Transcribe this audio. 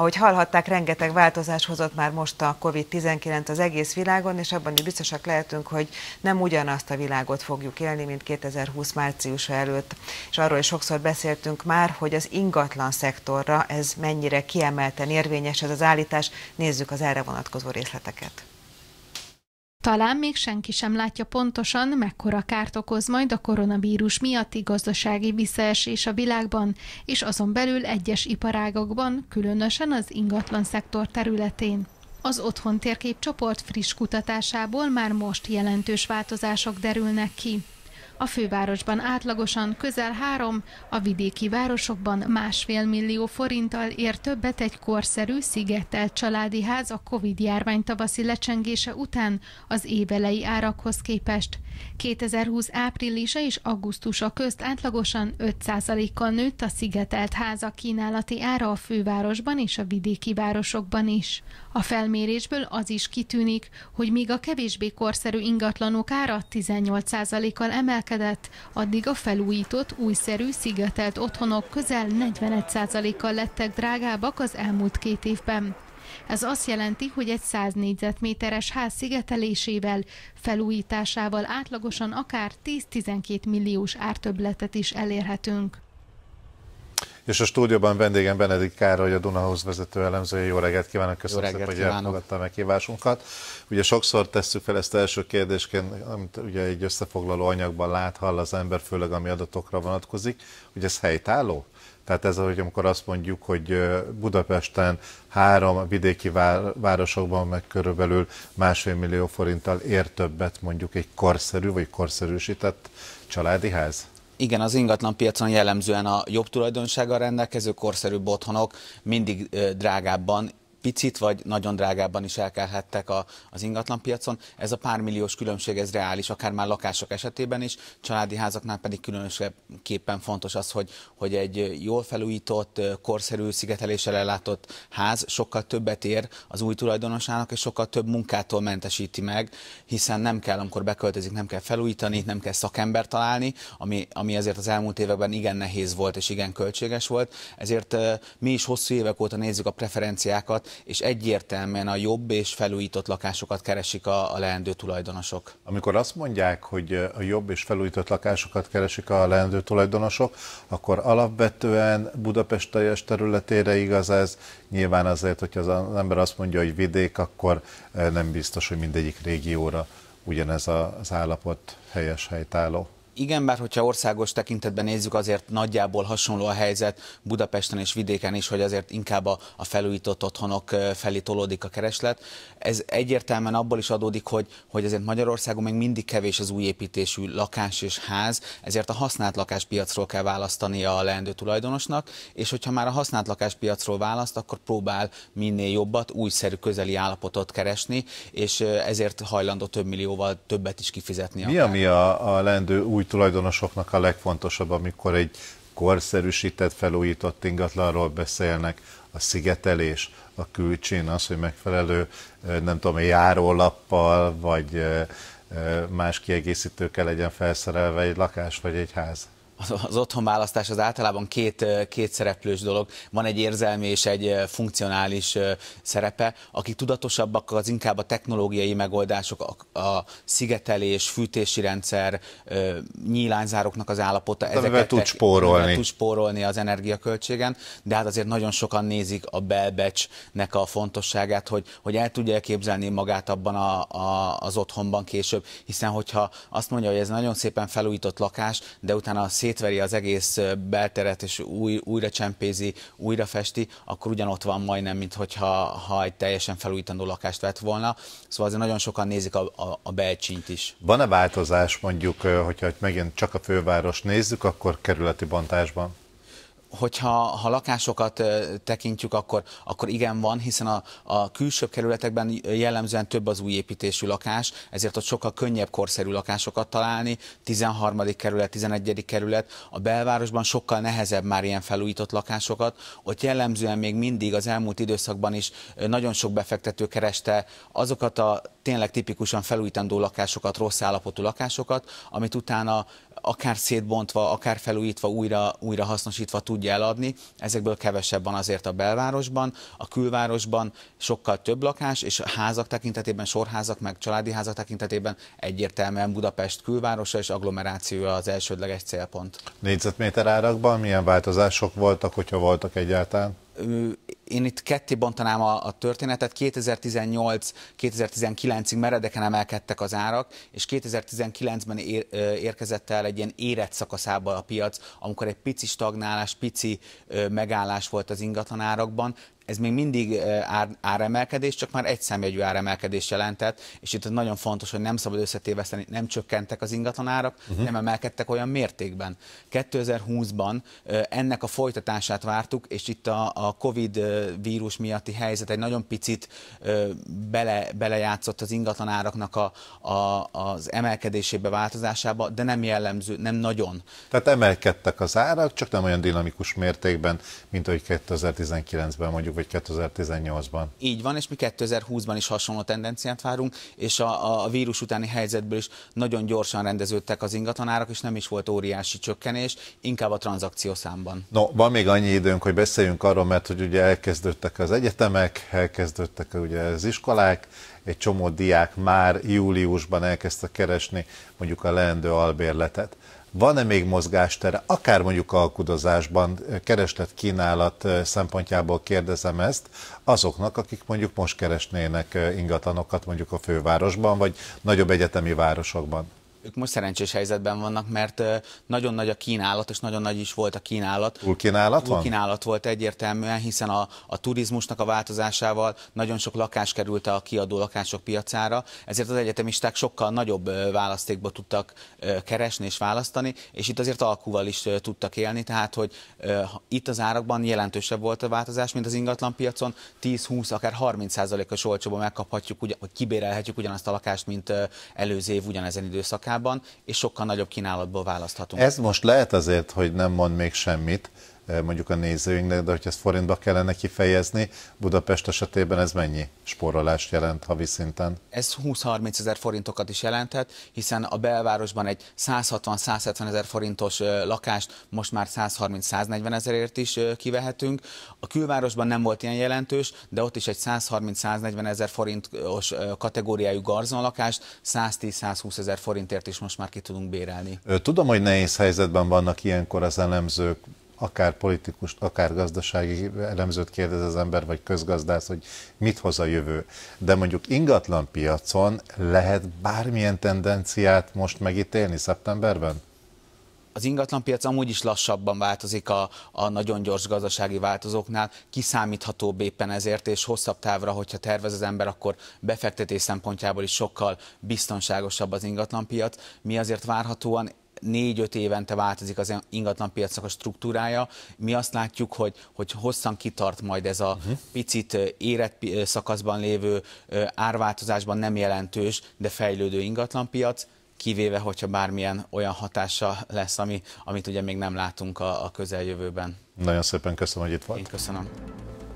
Ahogy hallhatták, rengeteg változás hozott már most a COVID-19 az egész világon, és abban is biztosak lehetünk, hogy nem ugyanazt a világot fogjuk élni, mint 2020 márciusa előtt. És arról is sokszor beszéltünk már, hogy az ingatlan szektorra ez mennyire kiemelten érvényes ez az állítás. Nézzük az erre vonatkozó részleteket. Talán még senki sem látja pontosan, mekkora kárt okoz majd a koronavírus miatti gazdasági visszaesés a világban, és azon belül egyes iparágokban, különösen az ingatlan szektor területén. Az Otthon Térkép csoport friss kutatásából már most jelentős változások derülnek ki. A fővárosban átlagosan közel három, a vidéki városokban másfél millió forinttal ér többet egy korszerű, szigetelt családi ház a Covid-járvány tavaszi lecsengése után az évelei árakhoz képest. 2020 áprilisa és augusztusa közt átlagosan 5%-kal nőtt a szigetelt házak kínálati ára a fővárosban és a vidéki városokban is. A felmérésből az is kitűnik, hogy míg a kevésbé korszerű ingatlanok ára 18%-kal emelkedett emelkedett, addig a felújított, újszerű, szigetelt otthonok közel 41%-kal lettek drágábbak az elmúlt két évben. Ez azt jelenti, hogy egy 100 négyzetméteres ház szigetelésével, felújításával átlagosan akár 10-12 milliós ártöbletet is elérhetünk. És a stúdióban vendégem Benedik Károly, a Dunahoz vezető elemzője. Jó reggelt kívánok, köszönöm reggelt szépen, kívánok. hogy elfogadta a meghívásunkat. Ugye sokszor tesszük fel ezt első kérdésként, amit ugye egy összefoglaló anyagban lát, hall az ember, főleg ami adatokra vonatkozik, hogy ez helytálló? Tehát ez, hogy amikor azt mondjuk, hogy Budapesten három vidéki városokban meg körülbelül másfél millió forinttal ér többet mondjuk egy korszerű vagy korszerűsített családi ház? Igen, az ingatlan piacon jellemzően a jobb tulajdonsággal rendelkező korszerű otthonok mindig drágábban picit vagy nagyon drágábban is elkelhettek a, az ingatlan piacon. Ez a pár milliós különbség, ez reális, akár már lakások esetében is, családi házaknál pedig különösképpen fontos az, hogy, hogy egy jól felújított, korszerű szigeteléssel ellátott ház sokkal többet ér az új tulajdonosának, és sokkal több munkától mentesíti meg, hiszen nem kell, amikor beköltözik, nem kell felújítani, nem kell szakember találni, ami, ami azért az elmúlt években igen nehéz volt és igen költséges volt. Ezért mi is hosszú évek óta nézzük a preferenciákat, és egyértelműen a jobb és felújított lakásokat keresik a, a leendő tulajdonosok. Amikor azt mondják, hogy a jobb és felújított lakásokat keresik a leendő tulajdonosok, akkor alapvetően Budapest teljes területére igaz ez. Nyilván azért, hogyha az ember azt mondja, hogy vidék, akkor nem biztos, hogy mindegyik régióra ugyanez az állapot helyes helytálló. Igen, bár hogyha országos tekintetben nézzük, azért nagyjából hasonló a helyzet Budapesten és vidéken is, hogy azért inkább a, a felújított otthonok felé tolódik a kereslet. Ez egyértelműen abból is adódik, hogy, hogy azért Magyarországon még mindig kevés az új építésű lakás és ház, ezért a használt lakáspiacról kell választani a leendő tulajdonosnak, és hogyha már a használt lakáspiacról választ, akkor próbál minél jobbat, újszerű közeli állapotot keresni, és ezért hajlandó több millióval többet is kifizetni. Mi, akár. ami a, a leendő új új tulajdonosoknak a legfontosabb, amikor egy korszerűsített, felújított ingatlanról beszélnek, a szigetelés, a külcsén, az, hogy megfelelő, nem tudom, járólappal, vagy más kiegészítőkkel legyen felszerelve egy lakás vagy egy ház az otthonválasztás az általában két, két szereplős dolog. Van egy érzelmi és egy funkcionális szerepe. Akik tudatosabbak, az inkább a technológiai megoldások, a, a szigetelés, fűtési rendszer, nyílányzároknak az állapota. Hát, ezeket tud spórolni. Tud spórolni az energiaköltségen, de hát azért nagyon sokan nézik a belbecsnek a fontosságát, hogy, hogy el tudja képzelni magát abban a, a, az otthonban később, hiszen hogyha azt mondja, hogy ez nagyon szépen felújított lakás, de utána a szél szétveri az egész belteret, és új, újra csempézi, újra festi, akkor ugyanott van majdnem, mint hogyha ha egy teljesen felújítandó lakást vett volna. Szóval azért nagyon sokan nézik a, a, a belcsínyt is. Van-e változás mondjuk, hogyha megint csak a főváros nézzük, akkor kerületi bontásban? hogyha ha lakásokat tekintjük, akkor, akkor igen van, hiszen a, a külsőbb kerületekben jellemzően több az új építésű lakás, ezért ott sokkal könnyebb korszerű lakásokat találni, 13. kerület, 11. kerület, a belvárosban sokkal nehezebb már ilyen felújított lakásokat, ott jellemzően még mindig az elmúlt időszakban is nagyon sok befektető kereste azokat a tényleg tipikusan felújítandó lakásokat, rossz állapotú lakásokat, amit utána akár szétbontva, akár felújítva, újra, újra hasznosítva tud tudja eladni, ezekből kevesebb van azért a belvárosban, a külvárosban sokkal több lakás, és a házak tekintetében, sorházak, meg családi házak tekintetében egyértelműen Budapest külvárosa és agglomerációja az elsődleges célpont. Négyzetméter árakban milyen változások voltak, hogyha voltak egyáltalán? én itt ketté bontanám a, a történetet. 2018-2019-ig meredeken emelkedtek az árak, és 2019-ben ér, érkezett el egy ilyen érett szakaszába a piac, amikor egy pici stagnálás, pici megállás volt az árakban ez még mindig ár, áremelkedés, csak már egy számjegyű áremelkedés jelentett, és itt nagyon fontos, hogy nem szabad összetéveszteni, nem csökkentek az ingatlanárak, uh-huh. nem emelkedtek olyan mértékben. 2020-ban ennek a folytatását vártuk, és itt a, a COVID vírus miatti helyzet egy nagyon picit bele, belejátszott az ingatlanáraknak a, a, az emelkedésébe, változásába, de nem jellemző, nem nagyon. Tehát emelkedtek az árak, csak nem olyan dinamikus mértékben, mint ahogy 2019-ben mondjuk, vagy 2018-ban. Így van, és mi 2020-ban is hasonló tendenciát várunk, és a, a vírus utáni helyzetből is nagyon gyorsan rendeződtek az ingatlanárak, és nem is volt óriási csökkenés, inkább a számban. No, van még annyi időnk, hogy beszéljünk arról, mert hogy ugye elkezdődtek az egyetemek, elkezdődtek ugye az iskolák, egy csomó diák már júliusban elkezdte keresni mondjuk a leendő albérletet van-e még mozgástere, akár mondjuk alkudozásban, kereslet-kínálat szempontjából kérdezem ezt, azoknak, akik mondjuk most keresnének ingatlanokat mondjuk a fővárosban, vagy nagyobb egyetemi városokban? Ők most szerencsés helyzetben vannak, mert nagyon nagy a kínálat, és nagyon nagy is volt a kínálat. Túl kínálat Túl van? kínálat volt egyértelműen, hiszen a, a turizmusnak a változásával nagyon sok lakás került a kiadó lakások piacára, ezért az egyetemisták sokkal nagyobb választékba tudtak keresni és választani, és itt azért alkúval is tudtak élni, tehát hogy itt az árakban jelentősebb volt a változás, mint az ingatlan piacon, 10-20, akár 30%-os olcsóban megkaphatjuk, hogy kibérelhetjük ugyanazt a lakást, mint előző év ugyanezen időszakán Amerikában, és sokkal nagyobb kínálatból választhatunk. Ez most lehet azért, hogy nem mond még semmit, mondjuk a nézőinknek, de hogyha ezt forintba kellene kifejezni, Budapest esetében ez mennyi spórolást jelent havi szinten? Ez 20-30 ezer forintokat is jelenthet, hiszen a belvárosban egy 160-170 ezer forintos lakást most már 130-140 ezerért is kivehetünk. A külvárosban nem volt ilyen jelentős, de ott is egy 130-140 ezer forintos kategóriájú garzonlakást 110-120 ezer forintért is most már ki tudunk bérelni. Tudom, hogy nehéz helyzetben vannak ilyenkor az elemzők, akár politikust, akár gazdasági elemzőt kérdez az ember, vagy közgazdász, hogy mit hoz a jövő. De mondjuk ingatlan piacon lehet bármilyen tendenciát most megítélni szeptemberben? az piac amúgy is lassabban változik a, a nagyon gyors gazdasági változóknál, kiszámíthatóbb éppen ezért, és hosszabb távra, hogyha tervez az ember, akkor befektetés szempontjából is sokkal biztonságosabb az ingatlanpiac. Mi azért várhatóan négy-öt évente változik az ingatlanpiacnak a struktúrája. Mi azt látjuk, hogy, hogy hosszan kitart majd ez a uh-huh. picit érett szakaszban lévő árváltozásban nem jelentős, de fejlődő ingatlanpiac kivéve, hogyha bármilyen olyan hatása lesz, ami, amit ugye még nem látunk a, a közeljövőben. Nagyon szépen köszönöm, hogy itt volt. Én köszönöm.